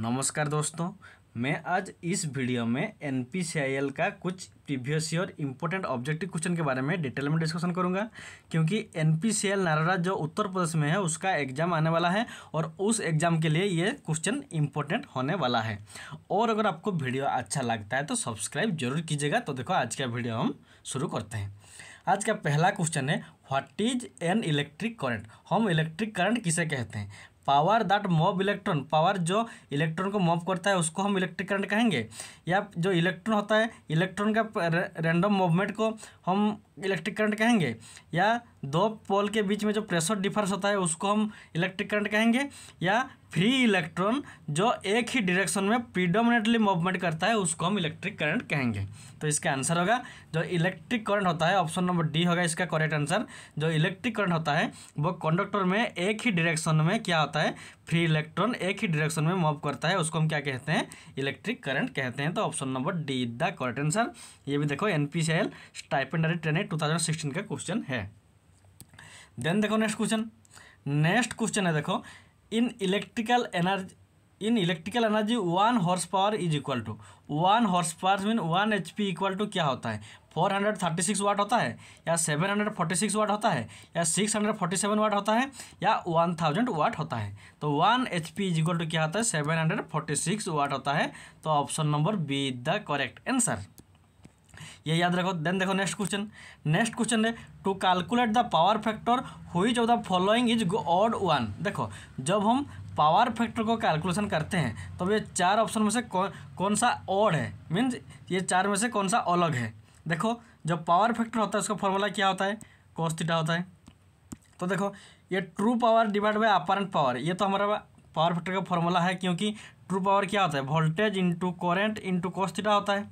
नमस्कार दोस्तों मैं आज इस वीडियो में एन का कुछ previous year important objective question के बारे में डिटेल में डिस्कशन करूंगा क्योंकि एन पी नाराज जो उत्तर प्रदेश में है उसका एग्जाम आने वाला है और उस एग्जाम के लिए ये क्वेश्चन इंपॉर्टेंट होने वाला है और अगर आपको वीडियो अच्छा लगता है तो सब्सक्राइब जरूर कीजिएगा तो देखो आज का वीडियो हम शुरू करते हैं आज का पहला क्वेश्चन है what is an electric current हम इलेक्ट्रिक करंट किसे कहते हैं power that move electron power जो इलेक्ट्रॉन को मॉब करता है उसको हम इलेक्ट्रिक करंट कहेंगे या जो इलेक्ट्रॉन होता है इलेक्ट्रॉन का रैंडम मूवमेंट को हम इलेक्ट्रिक करंट कहेंगे या दो पोल के बीच में जो प्रेशर डिफरेंस होता है उसको हम इलेक्ट्रिक करंट कहेंगे या फ्री इलेक्ट्रॉन जो एक ही डायरेक्शन में प्रीडोमिनेटली मूवमेंट करता है उसको हम इलेक्ट्रिक करंट कहेंगे तो इसका आंसर होगा जो इलेक्ट्रिक करंट होता है ऑप्शन नंबर डी होगा इसका करेक्ट आंसर जो इलेक्ट्रिक करंट होता है वो कंडक्टर में एक ही डायरेक्शन में क्या होता है फ्री इलेक्ट्रॉन एक ही डायरेक्शन में मूव करता है उसको हम क्या कहते हैं इलेक्ट्रिक करंट कहते हैं तो option number D the correct answer ये भी देखो N P C L stipendiary trainee 2016 का क्वेश्चन है देन देखो नेक्स्ट क्वेश्चन नेक्स्ट क्वेश्चन है देखो in electrical energy in electrical energy one horsepower is equal to one horsepower mean one H P equal to क्या होता है 436 वाट होता है या 746 वाट होता है या 647 वाट होता है या 1000 वाट होता है तो 1 H P is equal to क्या होता है 746 वाट होता है तो option number B is the correct answer ये याद रखो देन देखो नेक्स्ट क्वेश्चन नेक्स्ट क्वेश्चन है to calculate the power factor which of the following is odd one देखो जब हम पावर फैक्टर को कैलकुलेशन करते हैं तब तो ये चार ऑप्शन में से कौन कौन सा ऑड है मीन्स ये चार में से कौन सा अलग है देखो जब पावर फैक्टर होता है उसका फॉर्मूला क्या होता है कॉस्टिटा होता है तो देखो ये true power divide by apparent power ये तो हमारा पावर फैक्टर का फॉर्मूला है क्योंकि ट्रू पावर क्या होता है voltage into current into cos theta होता है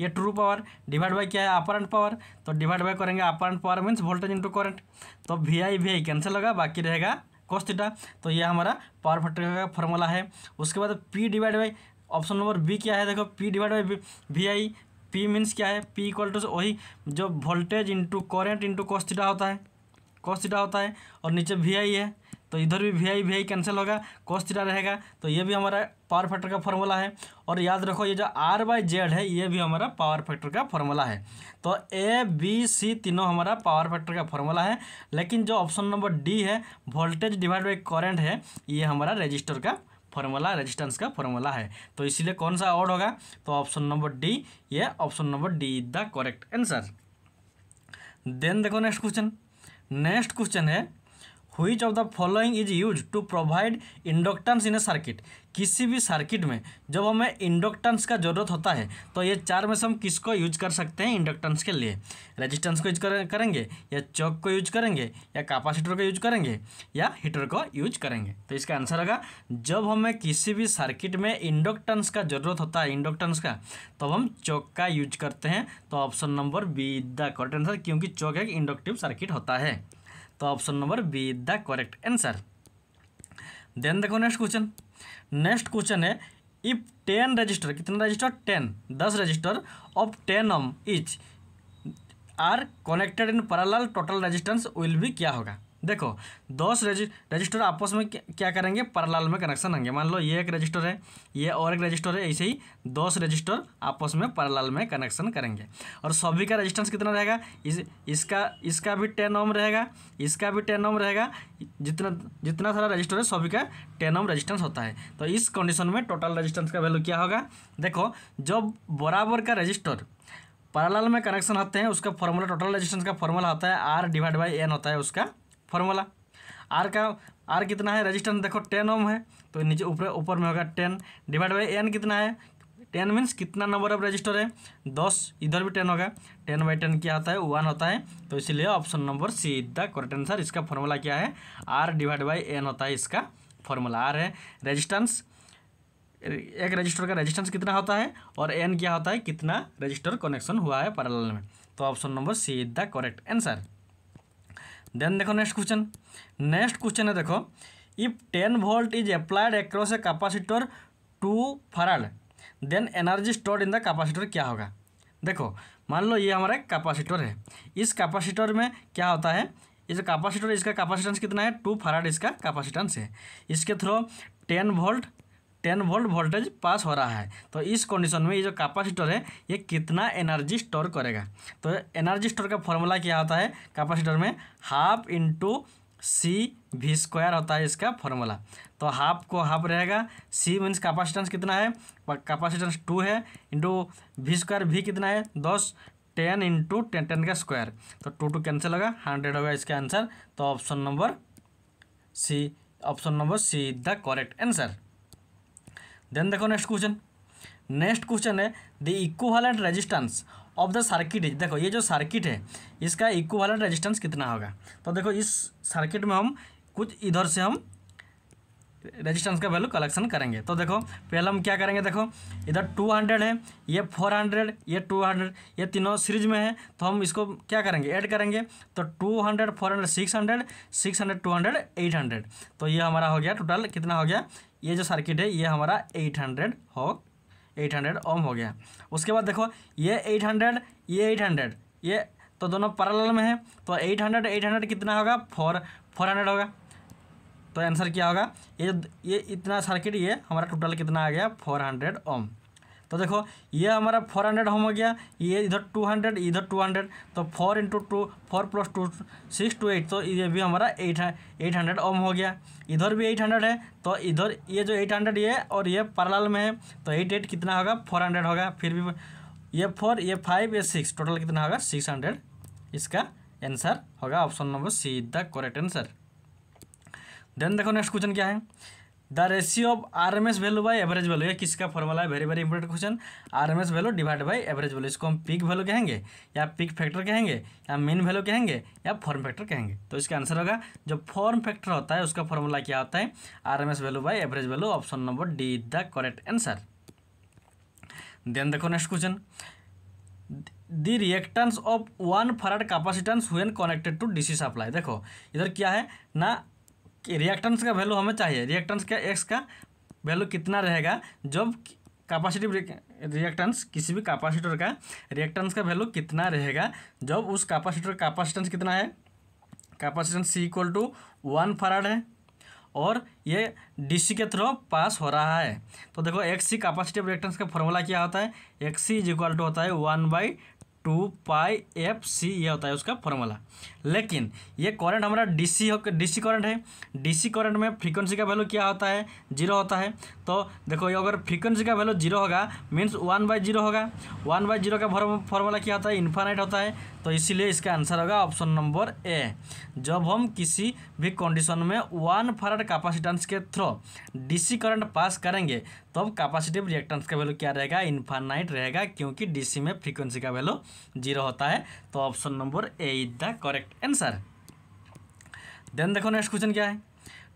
ये ट्रू पावर डिवाइड बाई क्या है अपर एंड पावर तो डिवाइड बाई करेंगे apparent power means voltage into current तो V I V I cancel होगा बाकी रहेगा कोस्टिटा तो ये हमारा पावर फैक्टर का फॉर्मूला है उसके बाद P divide by option number B क्या है देखो P divide by V I P means क्या है पी इक्वल टू वही जो voltage into current into cos theta होता है कोस्टिटा होता है और नीचे वी आई है तो इधर भी V I V I cancel होगा कोस थीटा रहेगा तो ये भी हमारा पावर फैक्टर का फॉर्मूला है और याद रखो ये जो आर बाई जेड है ये भी हमारा पावर फैक्टर का फॉर्मूला है तो ए बी सी तीनों हमारा पावर फैक्टर का फॉर्मूला है लेकिन जो ऑप्शन नंबर डी है वोल्टेज डिवाइड बाई करेंट है ये हमारा रजिस्टर का फॉर्मूला रेजिस्टेंस का फॉर्मूला है तो इसीलिए कौन सा ऑड होगा तो ऑप्शन नंबर डी ये option number D is the correct answer then देखो नेक्स्ट क्वेश्चन नेक्स्ट क्वेश्चन है which of the following is use to provide inductance in a circuit किसी भी सर्किट में जब हमें इंडक्टेंस का ज़रूरत होता है तो ये चार में से हम किसको यूज कर सकते हैं इंडक्टेंस के लिए रेजिस्टेंस को यूज करेंगे या चौक को यूज करेंगे या कैपेसिटर को यूज करेंगे या हीटर को यूज करेंगे तो इसका आंसर होगा जब हमें किसी भी सर्किट में इंडक्टेंस का ज़रूरत होता है इंडक्टेंस का तो हम चौक का यूज करते हैं तो option number B the correct answer क्योंकि चौक एक इंडक्टिव सर्किट होता है तो option number B is the correct answer then देखो नेक्स्ट क्वेश्चन नेक्स्ट क्वेश्चन है इफ टेन रजिस्टर कितना रजिस्टर टेन दस resistor of ten ohm each are connected in parallel total resistance will be क्या होगा देखो दस रजिस्टर आपस में क्या करेंगे परलाल में कनेक्शन होंगे मान लो ये एक रजिस्टर है ये और एक रजिस्टर है ऐसे ही दस रजिस्टर आपस में परलाल में कनेक्शन करेंगे और सभी का रजिस्टेंस कितना रहेगा इस इसका इसका भी टेन ओम रहेगा इसका भी टेन ओम रहेगा जितना जितना सारा रजिस्टर है सभी का टेन ओम रजिस्टेंस होता है तो इस कंडीशन में टोटल रजिस्टेंस का वैल्यू क्या होगा देखो जब बराबर का रजिस्टर पैरेलल में कनेक्शन होते हैं उसका फॉर्मूला टोटल रेजिस्टेंस का फॉर्मूला होता है आर डिवाइड बाई एन होता है उसका फॉर्मूला आर का आर कितना है रजिस्टेंस देखो टेन ओम है तो नीचे ऊपर ऊपर में होगा टेन डिवाइड बाई एन कितना है टेन मीन्स कितना नंबर ऑफ रजिस्टर है दस इधर भी टेन होगा टेन बाई टेन क्या होता है वन होता है तो इसलिए option number C is the correct answer इसका फॉर्मूला क्या है आर डिवाइड बाई एन होता है इसका फॉर्मूला आर है रजिस्टेंस एक रजिस्टर का रजिस्टेंस कितना होता है और एन क्या होता है कितना रजिस्टर कनेक्शन हुआ है पैरेलल में तो option number C is the correct answer then देखो नेक्स्ट क्वेश्चन नेक्स्ट क्वेश्चन है देखो if ten volt is applied across a capacitor two farad then energy stored in the capacitor क्या होगा देखो मान लो ये हमारा कैपेसिटर है इस कैपेसिटर में क्या होता है इस कैपेसिटर इसका कैपेसिटेंस कितना है टू फराड इसका कैपेसिटेंस है इसके through ten volt ten volt voltage pass हो रहा है तो इस कंडीशन में ये जो कैपेसिटर है ये कितना एनर्जी स्टोर करेगा तो एनर्जी स्टोर का फॉर्मूला क्या होता है कैपेसिटर में half into C V square होता है इसका फॉर्मूला तो हाफ को हाफ रहेगा सी मीन्स कैपेसिटेंस कितना है कैपेसिटेंस टू है इंटू वी स्क्वायर भी कितना है दस टेन इंटू टेन टेन का स्क्वायर तो टू टू कैंसिल होगा हंड्रेड होगा इसका आंसर तो option number C option number C the correct answer then देखो नेक्स्ट क्वेश्चन नेक्स्ट क्वेश्चन है the equivalent resistance of the circuit is देखो ये जो सर्किट है इसका इक्वालेंट रेजिस्टेंस कितना होगा तो देखो इस सर्किट में हम कुछ इधर से हम रेजिस्टेंस का वैल्यू कलेक्शन करेंगे तो देखो पहले हम क्या करेंगे देखो इधर 200 है ये 400 ये 200 ये तीनों सीरीज में है तो हम इसको क्या करेंगे ऐड करेंगे तो 200 400 600 600 200 800 तो ये हमारा हो गया टोटल कितना हो गया ये जो सर्किट है ये हमारा 800 हो 800 ओम हो गया उसके बाद देखो ये 800 ये 800 ये तो दोनों पैरेलल में है तो 800 800 कितना होगा फोर फोर हंड्रेड होगा तो आंसर क्या होगा ये ये इतना सर्किट ये हमारा टोटल कितना आ गया फोर हंड्रेड ओम तो देखो ये हमारा फोर हंड्रेड होम हो गया ये इधर टू हंड्रेड इधर टू हंड्रेड तो four into two four plus two six two eight तो ये भी हमारा एट एट हंड्रेड ओम हो गया इधर भी एट हंड्रेड है तो इधर ये जो एट हंड्रेड ये और ये पैरल में है तो एट एट कितना होगा फोर हंड्रेड होगा फिर भी ये फोर ये फाइव ये सिक्स टोटल कितना होगा सिक्स हंड्रेड इसका आंसर होगा option number C the correct answer then देखो नेक्स्ट क्वेश्चन क्या है the ratio of R M S value by average value ये किसका फॉर्मूला है very very important question R M S value divide by average value इसको हम pick value कहेंगे या पिक फैक्टर कहेंगे या मीन वैल्यू कहेंगे या फॉर्म फैक्टर कहेंगे तो इसका आंसर होगा जो फॉर्म फैक्टर होता है उसका फॉर्मूला क्या होता है R M S value by average value option number D is the correct answer then देखो next question the reactance of one farad capacitance when connected to DC supply देखो इधर क्या है ना कि रिएक्टेंस का वैल्यू हमें चाहिए रिएक्टेंस का एक्स का वैल्यू कितना रहेगा जब कैपेसिटिव रिएक्टेंस किसी भी कैपेसिटर का रिएक्टेंस का वैल्यू कितना रहेगा जब उस कैपेसिटर का कैपेसिटेंस कितना है capacitance C equal to one farad है और ये डीसी के थ्रू पास हो रहा है तो देखो एक्स सी कैपेसिटिव रिएक्टेंस का फॉर्मूला क्या होता है X C is equal to होता है one by two pi F C ये होता है उसका फॉर्मूला लेकिन ये करंट हमारा डीसी डीसी करंट है डीसी करंट में फ्रीक्वेंसी का वैल्यू क्या होता है जीरो होता है तो देखो ये अगर फ्रीक्वेंसी का वैल्यू जीरो होगा मीन्स वन बाई जीरो होगा वन बाई जीरो का फॉर्मूला क्या होता है इन्फानाइट होता है तो इसीलिए इसका आंसर होगा ऑप्शन नंबर ए जब हम किसी भी कंडीशन में वन फराड कैपेसिटेंस के थ्रो डीसी करंट पास करेंगे तब तो कैपेसिटिव रिएक्टेंस का वैल्यू क्या रहेगा इन्फानाइट रहेगा क्योंकि डीसी में फ्रीक्वेंसी का वैल्यू जीरो होता है तो option number A is the correct answer then देखो नेक्स्ट क्वेश्चन क्या है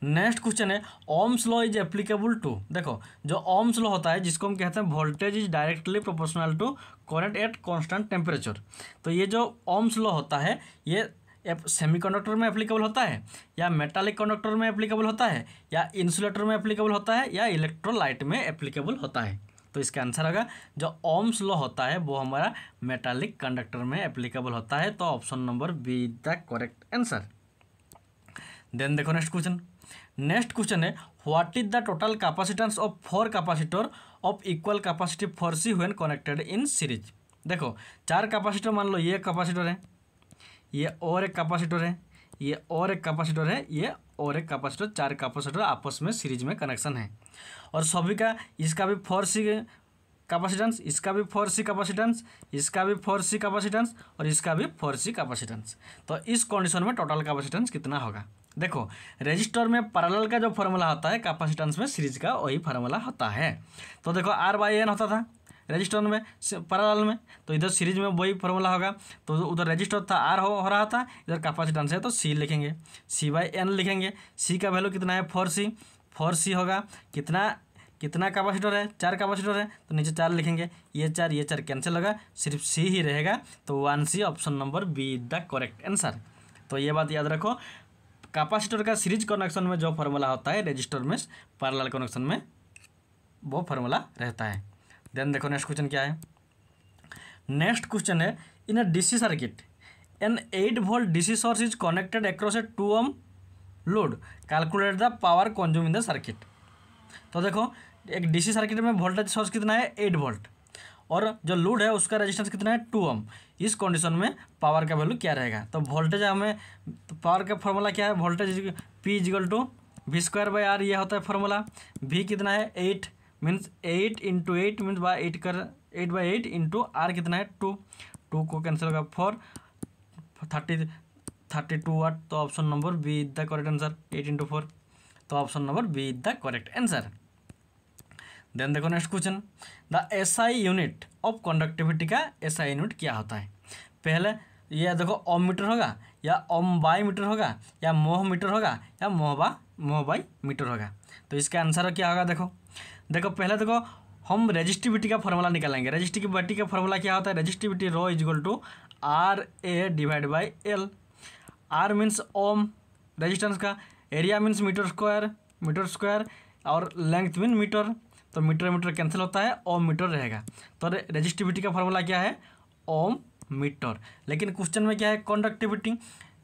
नेक्स्ट क्वेश्चन है Ohm's law is applicable to देखो जो ओम्स लॉ होता है जिसको हम कहते हैं voltage is directly proportional to current at constant temperature तो ये जो ओम्स लॉ होता है ये सेमीकंडक्टर में एप्लीकेबल होता है या मेटालिक कंडक्टर में एप्लीकेबल होता है या इंसुलेटर में एप्लीकेबल होता है या इलेक्ट्रोलाइट में एप्लीकेबल होता है तो इसका आंसर होगा जो ओम्स लॉ होता है वो हमारा मेटालिक कंडक्टर में एप्लीकेबल होता है तो option number B the correct answer then देखो नेक्स्ट क्वेश्चन नेक्स्ट क्वेश्चन है what is the total capacitance of four capacitor of equal capacity four C when connected in series देखो चार capacitor मान लो ये कैपेसिटर है ये और एक कैपेसिटर है ये और एक कैपेसिटर है ये और एक कैपेसिटर चार कैपेसिटर आपस में सीरीज में कनेक्शन है और सभी का इसका भी फोर सी कैपेसिटेंस इसका भी फोर सी कैपेसिटेंस इसका भी फोर सी कैपेसिटेंस और इसका भी फोर सी कैपेसिटेंस तो इस कंडीशन में टोटल कैपेसिटेंस कितना होगा देखो रजिस्टर में पैरेलल का जो फार्मूला होता है कैपेसिटेंस में सीरीज का वही फार्मूला होता है तो देखो आर बाई एन होता था रजिस्टर में पैरेलल में तो इधर सीरीज में वही फार्मूला होगा तो उधर रजिस्टर था आर हो, हो रहा था इधर कैपेसिटेंस है तो सी लिखेंगे सी बाई एन लिखेंगे सी का वैल्यू कितना है फोर सी फोर सी होगा कितना कितना कैपेसिटर है चार कैपेसिटर है तो नीचे चार लिखेंगे ये चार ये चार कैंसिल होगा सिर्फ सी ही रहेगा तो one C option number B the correct answer तो ये बात याद रखो कैपेसिटर का सीरीज कनेक्शन में जो फार्मूला होता है रजिस्टर में पैरेलल कनेक्शन में वो फार्मूला रहता है देन देखो नेक्स्ट क्वेश्चन क्या है नेक्स्ट क्वेश्चन है in a DC circuit an eight volt DC source is connected across a two M load calculate the power consume in the circuit तो देखो एक डीसी सर्किट में वोल्टेज सोर्स कितना है eight volt और जो load है उसका रेजिस्टेंस कितना है टू एम इस कंडीशन में पावर का वैल्यू क्या रहेगा तो वोल्टेज हमें तो पावर का फॉर्मूला क्या है voltage P is equal to V square by R यह होता है फॉर्मूला वी कितना है eight means eight into eight means by eight कर eight by eight into R कितना है टू टू को कैंसिल होगा four thirty thirty two watt तो option number B is the correct answer eight into four तो option number B is the correct answer then देखो next question the S I unit of conductivity का ऐसा unit क्या होता है पहले यह देखो ओम मीटर होगा या ओम बाई मीटर होगा या मोह मीटर होगा या मोहबा मोह बाई मीटर होगा तो इसका आंसर क्या होगा देखो देखो पहले देखो हम रजिस्टिविटी का फॉर्मूला निकालेंगे रजिस्टिविटी का फॉर्मूला क्या होता है resistivity rho is equal to R A divide by L R means ohm resistance का area means meter square meter square और लेंथ मीन मीटर तो मीटर मीटर कैंसिल होता है ओम मीटर रहेगा तो रेजिस्टिविटी का फॉर्मूला क्या है ओम मीटर लेकिन क्वेश्चन में क्या है कॉन्डक्टिविटी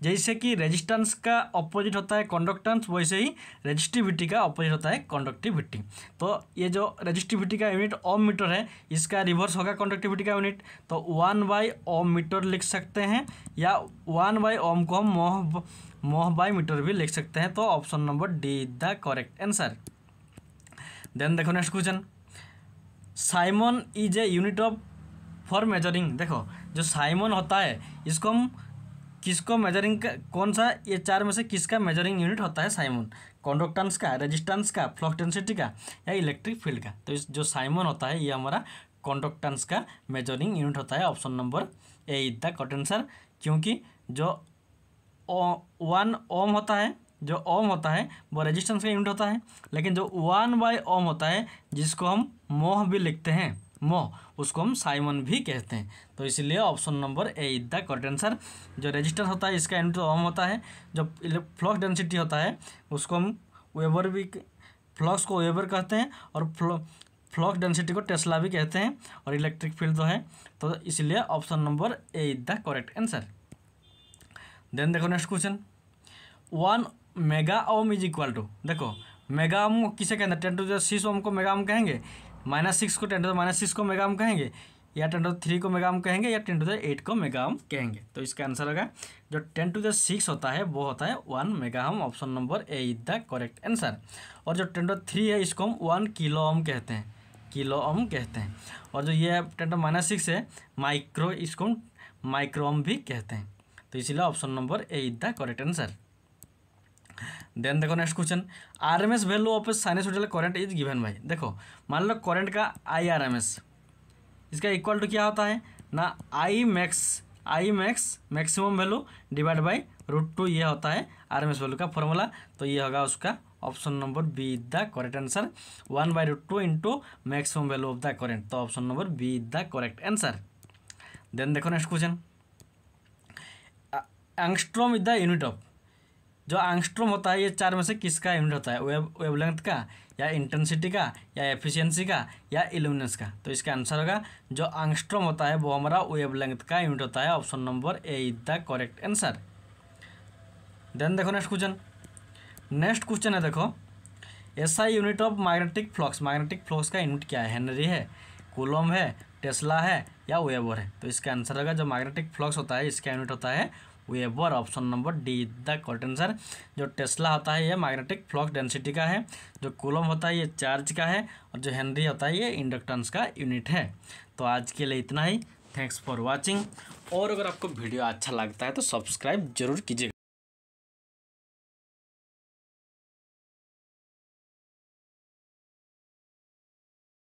जैसे कि रेजिस्टेंस का ऑपोजिट होता है कॉन्डक्टेंस वैसे ही रेजिस्टिविटी का ऑपोजिट होता है कॉन्डक्टिविटी तो ये जो रेजिस्टिविटी का यूनिट ओम मीटर है इसका रिवर्स होगा कॉन्डक्टिविटी का यूनिट तो वन बाई ओम मीटर लिख सकते हैं या वन बाई ओम को हम मोह मोह बाई मीटर भी लिख सकते हैं तो option number D is the correct answer then देखो next question siemen is a unit of for measuring देखो जो साइमन होता है इसको हम किसको मेजरिंग का कौन सा ये चार में से किसका मेजरिंग यूनिट होता है साइमन कॉन्डक्टेंस का रेजिस्टेंस का फ्लक्टेंसिटी का या इलेक्ट्रिक फील्ड का तो इस जो साइमन होता है ये हमारा कॉन्डक्टेंस का मेजरिंग यूनिट होता है option number A is the correct answer क्योंकि जो वन ओम होता है जो ओम होता है वो रेजिस्टेंस का यूनिट होता है लेकिन जो वन बाय ओम होता है जिसको हम मोह भी लिखते हैं मोह उसको हम साइमन भी कहते हैं तो इसलिए option number A is the correct answer जो रेजिस्टेंस होता है इसका यूनिट ओम होता है जो फ्लक्स डेंसिटी होता है उसको हम वेबर भी फ्लक्स को वेबर कहते हैं और फ्लक्स डेंसिटी को टेस्ला भी कहते हैं और इलेक्ट्रिक फील्ड जो है तो इसलिए option number A is the correct answer then देखो next question one mega ohm is equal to देखो मेगा ओम किसे कहते हैं टेन टू जो सिक्स ओम को मेगा ओम कहेंगे माइनस सिक्स को टेन टू माइनस सिक्स को मेगा ओम कहेंगे या टेन टू थ्री को मेगा ओम कहेंगे या टेन टू द एट को मेगा ओम कहेंगे तो इसका आंसर होगा जो टेन टू द सिक्स होता है वो होता है one mega ohm option number A is the correct answer और जो टेन टू थ्री है इसको हम वन किलो ओम कहते हैं किलो ओम कहते हैं और जो ये टेन टू माइनस सिक्स है माइक्रो इसको माइक्रो ओम भी कहते हैं तो इसीलिए option number A is the correct answer then देखो next question R M S value of a sinusoidal current is given भाई देखो मान लो करंट का आई आर एम एस इसका इक्वल टू क्या होता है ना I max I max maximum value divide by root two ये होता है आर एम एस वैल्यू का फॉर्मूला तो ये होगा उसका option number B is the correct answer one by root two into maximum value of the current तो option number B is the correct answer then देखो next question angstrom is the unit of जो angstrom होता है ये चार में से किसका यूनिट होता है वेब वेबलेंथ का या इंटेंसिटी का या एफिशिएंसी का या इल्यूमिनेंस का तो इसका आंसर होगा जो आंगस्ट्रोम होता है वो हमारा वेवलेंथ का यूनिट होता है option number A is the correct answer then देखो नेक्स्ट क्वेश्चन नेक्स्ट क्वेश्चन है देखो ऐसा unit of magnetic flux magnetic flux का यूनिट क्या है हेनरी है कोलम है टेस्ला है या वेबर है तो इसका आंसर होगा जो मैग्नेटिक फ्लॉक्स होता है इसका यूनिट होता है weber option number D is the correct answer जो टेस्ला होता है ये मैग्नेटिक फ्लक्स डेंसिटी का है जो कोलम होता है ये चार्ज का है और जो हेनरी होता है ये इंडक्टेंस का यूनिट है तो आज के लिए इतना ही थैंक्स फॉर वॉचिंग और अगर आपको वीडियो अच्छा लगता है तो सब्सक्राइब जरूर कीजिएगा